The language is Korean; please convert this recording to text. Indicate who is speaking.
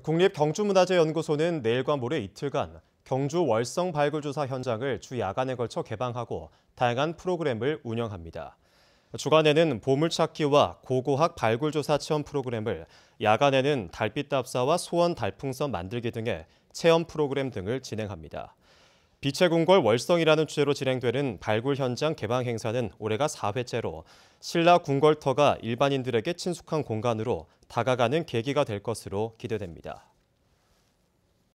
Speaker 1: 국립경주문화재연구소는 내일과 모레 이틀간 경주 월성 발굴조사 현장을 주 야간에 걸쳐 개방하고 다양한 프로그램을 운영합니다. 주간에는 보물찾기와 고고학 발굴조사 체험 프로그램을, 야간에는 달빛답사와 소원 달풍선 만들기 등의 체험 프로그램 등을 진행합니다. 빛의 궁궐 월성이라는 주제로 진행되는 발굴 현장 개방 행사는 올해가 4회째로 신라 궁궐터가 일반인들에게 친숙한 공간으로 다가가는 계기가 될 것으로 기대됩니다.